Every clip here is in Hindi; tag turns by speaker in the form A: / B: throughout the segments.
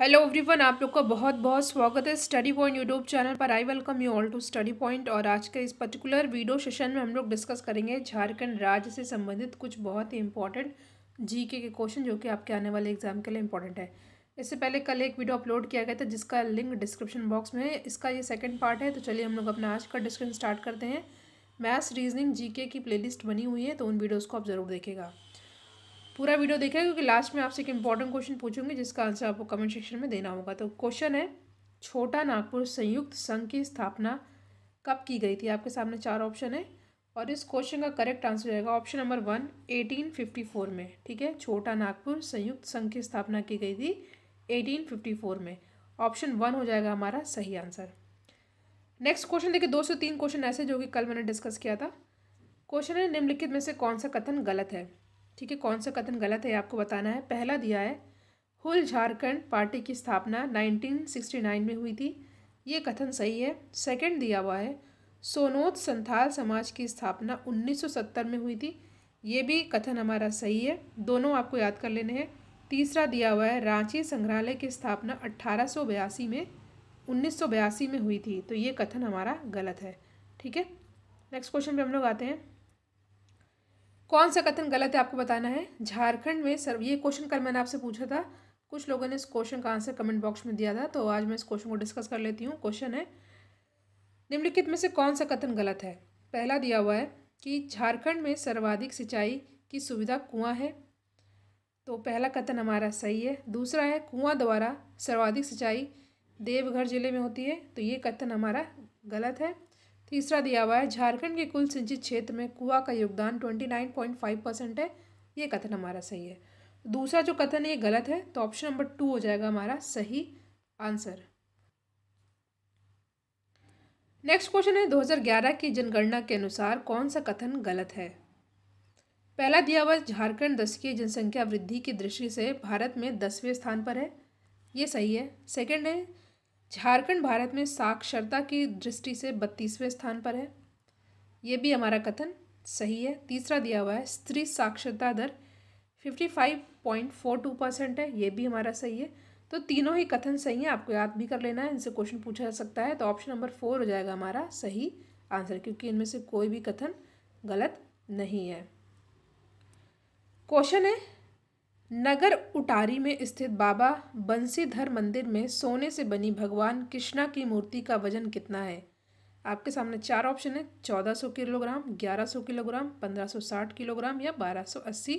A: हेलो एवरीवन आप लोग का बहुत बहुत स्वागत है स्टडी पॉइंट यूट्यूब चैनल पर I welcome you all to study point और आज के इस पर्टिकुलर वीडियो सेशन में हम लोग डिस्कस करेंगे झारखंड राज्य से संबंधित कुछ बहुत ही इंपॉर्टेंट जीके के क्वेश्चन जो कि आपके आने वाले एग्जाम के लिए इंपॉर्टेंट है इससे पहले कल एक वीडियो अपलोड किया गया था जिसका लिंक डिस्क्रिप्शन बॉक्स में है इसका ये सेकेंड पार्ट है तो चलिए हम लोग अपना आज का डिस्कशन स्टार्ट करते हैं मैथ्स रीजनिंग जी की प्ले बनी हुई है तो उन वीडियोज़ को आप ज़रूर देखेगा पूरा वीडियो देखें क्योंकि लास्ट में आपसे एक इम्पॉर्टेंट क्वेश्चन पूछूंगी जिसका आंसर आपको कमेंट सेक्शन में देना होगा तो क्वेश्चन है छोटा नागपुर संयुक्त संघ की स्थापना कब की गई थी आपके सामने चार ऑप्शन है और इस क्वेश्चन का करेक्ट आंसर जाएगा ऑप्शन नंबर वन फोर में ठीक है छोटा नागपुर संयुक्त संघ की स्थापना की गई थी फोर में ऑप्शन वन हो जाएगा हमारा सही आंसर नेक्स्ट क्वेश्चन देखिए दो से तीन क्वेश्चन ऐसे जो कि कल मैंने डिस्कस किया था क्वेश्चन है निम्नलिखित में से कौन सा कथन गलत है ठीक है कौन सा कथन गलत है आपको बताना है पहला दिया है हुल झारखंड पार्टी की स्थापना 1969 में हुई थी ये कथन सही है सेकंड दिया हुआ है सोनोत संथाल समाज की स्थापना 1970 में हुई थी ये भी कथन हमारा सही है दोनों आपको याद कर लेने हैं तीसरा दिया हुआ है रांची संग्रहालय की स्थापना अट्ठारह में उन्नीस में हुई थी तो ये कथन हमारा गलत है ठीक है नेक्स्ट क्वेश्चन पर हम लोग आते हैं कौन सा कथन गलत है आपको बताना है झारखंड में सर ये क्वेश्चन कल मैंने आपसे पूछा था कुछ लोगों ने इस क्वेश्चन का आंसर कमेंट बॉक्स में दिया था तो आज मैं इस क्वेश्चन को डिस्कस कर लेती हूँ क्वेश्चन है निम्नलिखित में से कौन सा कथन गलत है पहला दिया हुआ है कि झारखंड में सर्वाधिक सिंचाई की सुविधा कुआं है तो पहला कथन हमारा सही है दूसरा है कुआं द्वारा सर्वाधिक सिंचाई देवघर जिले में होती है तो ये कथन हमारा गलत है तीसरा दिया हुआ है झारखंड के कुल सिंचित क्षेत्र में कुआ का योगदान twenty nine point five percent है ये कथन हमारा सही है दूसरा जो कथन ये गलत है तो ऑप्शन नंबर टू हो जाएगा हमारा सही आंसर नेक्स्ट क्वेश्चन है 2011 की जनगणना के अनुसार कौन सा कथन गलत है पहला दिया हुआ झारखंड की जनसंख्या वृद्धि की दृष्टि से भारत में दसवें स्थान पर है ये सही है सेकंड है झारखंड भारत में साक्षरता की दृष्टि से बत्तीसवें स्थान पर है ये भी हमारा कथन सही है तीसरा दिया हुआ है स्त्री साक्षरता दर fifty five point four two percent है ये भी हमारा सही है तो तीनों ही कथन सही है आपको याद भी कर लेना है इनसे क्वेश्चन पूछा जा सकता है तो ऑप्शन नंबर फोर हो जाएगा हमारा सही आंसर क्योंकि इनमें से कोई भी कथन गलत नहीं है क्वेश्चन है नगर उटारी में स्थित बाबा बंसीधर मंदिर में सोने से बनी भगवान कृष्णा की मूर्ति का वजन कितना है आपके सामने चार ऑप्शन है चौदह सौ किलोग्राम ग्यारह सौ किलोग्राम पंद्रह सौ साठ किलोग्राम या बारह सौ अस्सी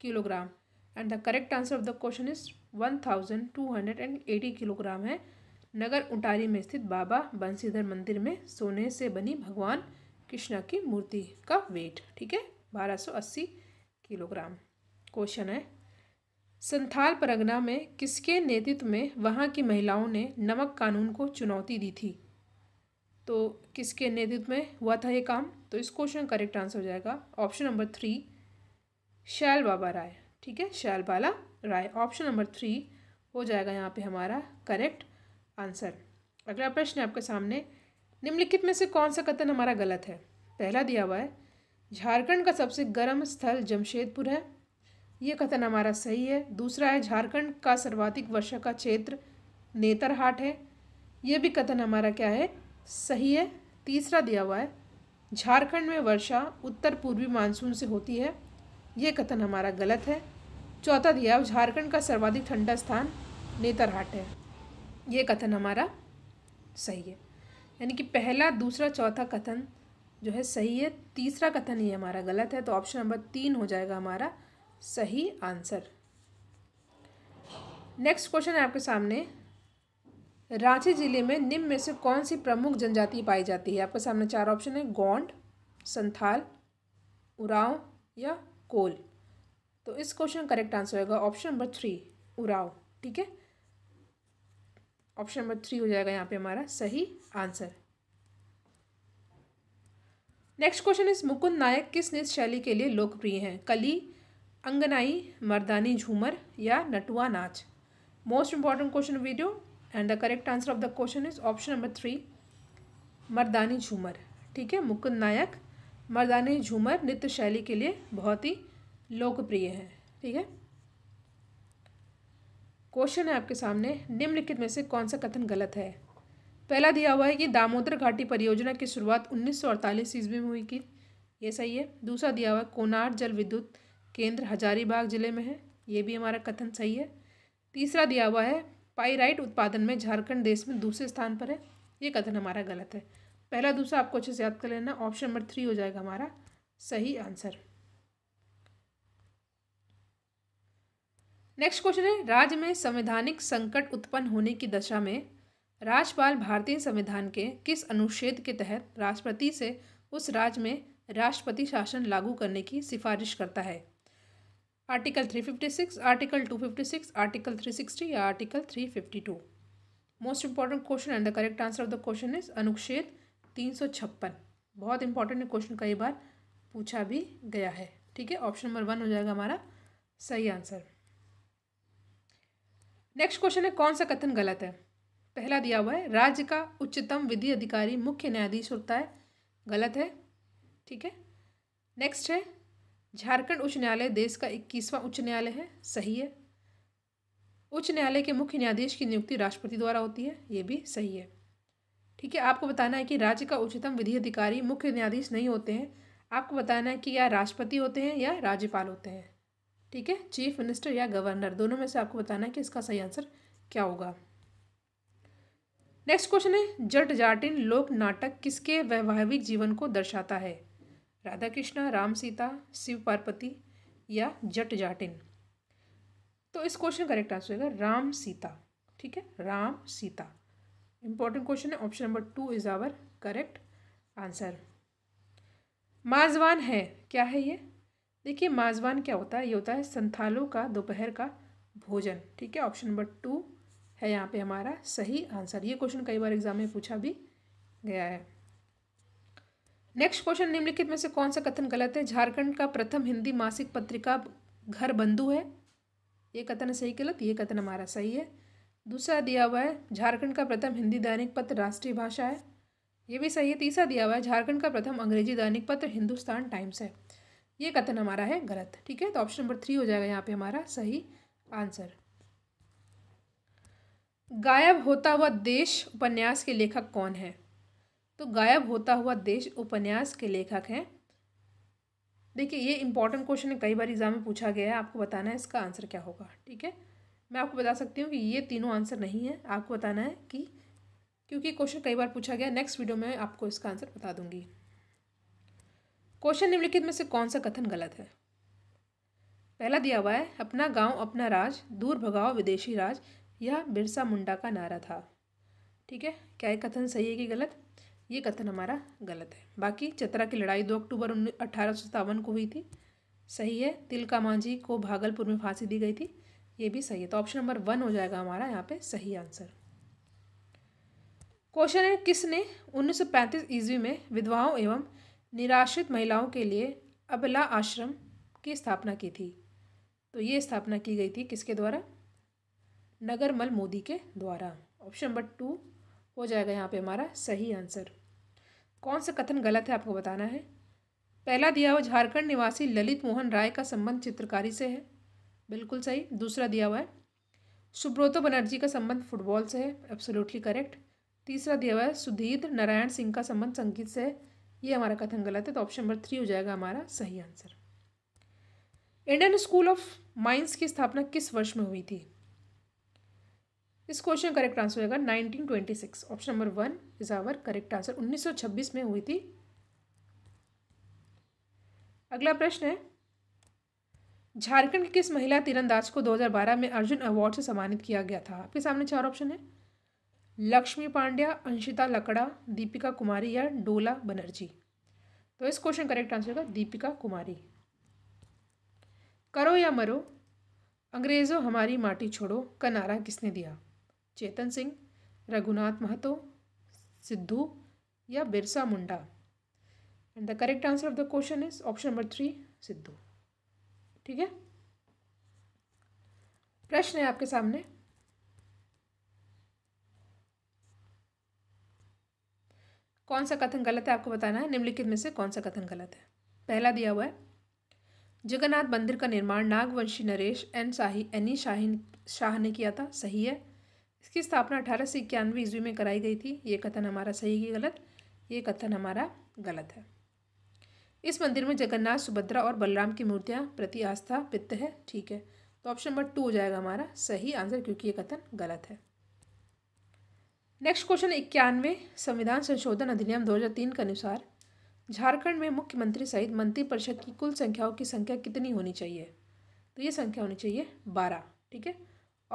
A: kilogram and the correct answer of the question is one thousand two hundred and eighty kilogram है नगर उटारी में स्थित बाबा बंसीधर मंदिर में सोने से बनी भगवान कृष्णा की मूर्ति का वेट ठीक है बारह सौ अस्सी किलोग्राम क्वेश्चन है संथाल परगना में किसके नेतृत्व में वहाँ की महिलाओं ने नमक कानून को चुनौती दी थी तो किसके नेतृत्व में हुआ था ये काम तो इस क्वेश्चन का करेक्ट आंसर हो जाएगा option number three Shail Baba Rai ठीक है Shail Bala Rai option number three हो जाएगा यहाँ पे हमारा करेक्ट आंसर अगला प्रश्न है आपके सामने निम्नलिखित में से कौन सा कथन हमारा गलत है पहला दिया हुआ है झारखंड का सबसे गर्म स्थल जमशेदपुर है ये कथन हमारा सही है दूसरा है झारखंड का सर्वाधिक वर्षा का क्षेत्र नेतरहाट है ये भी कथन हमारा क्या है सही है तीसरा दिया हुआ है झारखंड में वर्षा उत्तर पूर्वी मानसून से होती है ये कथन हमारा गलत है चौथा दिया झारखंड का सर्वाधिक ठंडा स्थान नेतरहाट है ये कथन हमारा सही है यानी कि पहला दूसरा चौथा कथन जो है सही है तीसरा कथन ये हमारा गलत है तो ऑप्शन नंबर तीन हो जाएगा हमारा सही आंसर नेक्स्ट क्वेश्चन है आपके सामने रांची जिले में निम्न में से कौन सी प्रमुख जनजाति पाई जाती है आपके सामने चार ऑप्शन है गोंड संथाल उराव या कोल तो इस क्वेश्चन करेक्ट आंसर होगा ऑप्शन नंबर थ्री उराव ठीक है ऑप्शन नंबर थ्री हो जाएगा यहाँ पे हमारा सही आंसर नेक्स्ट क्वेश्चन इस मुकुंद नायक किस नृत्य शैली के लिए लोकप्रिय हैं कली अंगनाई मर्दानी झूमर या नटुआ नाच most important question video and the correct answer of the question is option number three Mardani Jhumar ठीक है मुकुंद नायक मर्दानी झूमर नृत्य शैली के लिए बहुत ही लोकप्रिय है ठीक है क्वेश्चन है आपके सामने निम्नलिखित में से कौन सा कथन गलत है पहला दिया हुआ है कि दामोदर घाटी परियोजना की शुरुआत उन्नीस सौ अड़तालीस ईस्वी में हुई की ये सही है दूसरा दिया हुआ है कोनार जल विद्युत केंद्र हजारीबाग जिले में है ये भी हमारा कथन सही है तीसरा दिया हुआ है पाईराइट उत्पादन में झारखंड देश में दूसरे स्थान पर है ये कथन हमारा गलत है पहला दूसरा आपको अच्छे से याद कर लेना ऑप्शन नंबर थ्री हो जाएगा हमारा सही आंसर नेक्स्ट क्वेश्चन है राज्य में संवैधानिक संकट उत्पन्न होने की दशा में राज्यपाल भारतीय संविधान के किस अनुच्छेद के तहत राष्ट्रपति से उस राज्य में राष्ट्रपति शासन लागू करने की सिफारिश करता है आर्टिकल 356, आर्टिकल 256, आर्टिकल 360 या article 352. Most important question and the correct answer of the question is अनुच्छेद तीन बहुत इंपॉर्टेंट क्वेश्चन कई बार पूछा भी गया है ठीक है ऑप्शन नंबर वन हो जाएगा हमारा सही आंसर नेक्स्ट क्वेश्चन है कौन सा कथन गलत है पहला दिया हुआ है राज्य का उच्चतम विधि अधिकारी मुख्य न्यायाधीश होता है गलत है ठीक है नेक्स्ट है झारखंड उच्च न्यायालय देश का इक्कीसवां उच्च न्यायालय है सही है उच्च न्यायालय के मुख्य न्यायाधीश की नियुक्ति राष्ट्रपति द्वारा होती है ये भी सही है ठीक है आपको बताना है कि राज्य का उच्चतम विधि अधिकारी मुख्य न्यायाधीश नहीं होते हैं आपको बताना है कि या राष्ट्रपति होते हैं या राज्यपाल होते हैं ठीक है चीफ मिनिस्टर या गवर्नर दोनों में से आपको बताना है कि इसका सही आंसर क्या होगा नेक्स्ट क्वेश्चन है जट जाटिन लोक नाटक किसके वैवाहिक जीवन को दर्शाता है राधा कृष्ण राम सीता शिव पार्वती या जट जाटिन तो इस क्वेश्चन करेक्ट आंसर होगा राम सीता ठीक है राम सीता इंपॉर्टेंट क्वेश्चन है option number two is our correct answer माजवान है क्या है ये देखिए माजवान क्या होता है ये होता है संथालों का दोपहर का भोजन ठीक है ऑप्शन नंबर टू है यहाँ पे हमारा सही आंसर ये क्वेश्चन कई बार एग्जाम में पूछा भी गया है नेक्स्ट क्वेश्चन निम्नलिखित में से कौन सा कथन गलत है झारखंड का प्रथम हिंदी मासिक पत्रिका घर बंधु है ये कथन सही गलत ये कथन हमारा सही है दूसरा दिया हुआ है झारखंड का प्रथम हिंदी दैनिक पत्र राष्ट्रीय भाषा है ये भी सही है तीसरा दिया हुआ है झारखंड का प्रथम अंग्रेजी दैनिक पत्र हिंदुस्तान टाइम्स है ये कथन हमारा है गलत ठीक है तो ऑप्शन नंबर थ्री हो जाएगा यहाँ पे हमारा सही आंसर गायब होता हुआ देश उपन्यास के लेखक कौन है तो गायब होता हुआ देश उपन्यास के लेखक हैं देखिए ये इंपॉर्टेंट क्वेश्चन है कई बार एग्जाम में पूछा गया है आपको बताना है इसका आंसर क्या होगा ठीक है मैं आपको बता सकती हूँ कि ये तीनों आंसर नहीं है आपको बताना है कि क्योंकि क्वेश्चन कई बार पूछा गया नेक्स्ट वीडियो में आपको इसका आंसर बता दूंगी क्वेश्चन निम्नलिखित में से कौन सा कथन गलत है पहला दिया हुआ है अपना गांव अपना राज दूर भगाओ विदेशी राज यह बिरसा मुंडा का नारा था ठीक है क्या ये कथन सही है कि गलत ये कथन हमारा गलत है बाकी चतरा की लड़ाई दो अक्टूबर उन्नीस को हुई थी सही है तिलका मांझी को भागलपुर में फांसी दी गई थी ये भी सही है तो ऑप्शन नंबर वन हो जाएगा हमारा यहाँ पे सही आंसर क्वेश्चन है किसने 1935 ईस्वी में विधवाओं एवं निराश्रित महिलाओं के लिए अबला आश्रम की स्थापना की थी तो ये स्थापना की गई थी किसके द्वारा नगरमल मोदी के द्वारा ऑप्शन नंबर टू हो जाएगा यहाँ पे हमारा सही आंसर कौन सा कथन गलत है आपको बताना है पहला दिया हुआ झारखंड निवासी ललित मोहन राय का संबंध चित्रकारी से है बिल्कुल सही दूसरा दिया हुआ है सुब्रोतो बनर्जी का संबंध फुटबॉल से है एब्सोल्युटली करेक्ट तीसरा दिया हुआ है सुधीर नारायण सिंह का संबंध संगीत से है ये हमारा कथन गलत है तो ऑप्शन नंबर थ्री हो जाएगा हमारा सही answer Indian School of Mines की स्थापना किस वर्ष में हुई थी इस क्वेश्चन का करेक्ट आंसर होगा 1926 option number one is our correct answer 1926 में हुई थी अगला प्रश्न है झारखंड की किस महिला तीरंदाज को 2012 में अर्जुन अवार्ड से सम्मानित किया गया था आपके सामने चार ऑप्शन है लक्ष्मी पांड्या अंशिता लकड़ा दीपिका कुमारी या डोला बनर्जी तो इस क्वेश्चन करेक्ट आंसर होगा दीपिका कुमारी करो या मरो अंग्रेज़ों हमारी माटी छोड़ो का नारा किसने दिया चेतन सिंह रघुनाथ महतो सिद्धू या Birsa Munda and the correct answer of the question is option number three Sidhu ठीक है प्रश्न है आपके सामने कौन सा कथन गलत है आपको बताना है निम्नलिखित में से कौन सा कथन गलत है पहला दिया हुआ है जगन्नाथ मंदिर का निर्माण नागवंशी नरेश एन शाही एनी शाही शाह ने किया था सही है इसकी स्थापना अठारह सौ इक्यानवे ईस्वी में कराई गई थी ये कथन हमारा सही है गलत ये कथन हमारा गलत है इस मंदिर में जगन्नाथ सुभद्रा और बलराम की मूर्तियाँ प्रति आस्था पित्त है ठीक है तो ऑप्शन नंबर टू हो जाएगा हमारा सही आंसर क्योंकि ये कथन गलत है नेक्स्ट क्वेश्चन इक्यानवे संविधान संशोधन अधिनियम 2003 के अनुसार झारखंड में मुख्यमंत्री सहित मंत्रिपरिषद की कुल संख्याओं की संख्या कितनी होनी चाहिए तो ये संख्या होनी चाहिए बारह ठीक है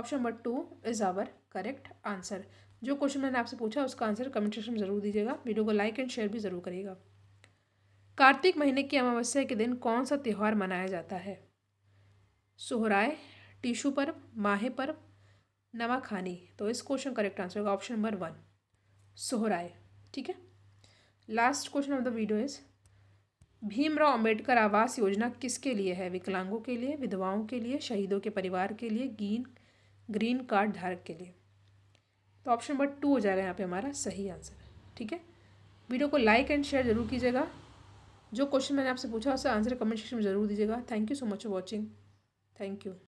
A: option number two is our correct answer जो क्वेश्चन मैंने आपसे पूछा उसका आंसर कमेंट सेक्शन में जरूर दीजिएगा वीडियो को लाइक एंड शेयर भी जरूर करिएगा कार्तिक महीने की अमावस्या के दिन कौन सा त्यौहार मनाया जाता है सोहराय टीशू पर्व माहे पर्व नवाखानी तो इस क्वेश्चन करेक्ट आंसर होगा ऑप्शन नंबर वन सोहराय ठीक है last question of the video is Bhimrao Ambedkar आवास योजना किसके लिए है विकलांगों के लिए विधवाओं के लिए शहीदों के परिवार के लिए गीन ग्रीन कार्ड धारक के लिए तो ऑप्शन नंबर टू हो जाएगा यहाँ पे हमारा सही आंसर ठीक है वीडियो को लाइक एंड शेयर जरूर कीजिएगा जो क्वेश्चन मैंने आपसे पूछा उसका आंसर कमेंट सेक्शन में जरूर दीजिएगा thank you so much for watching thank you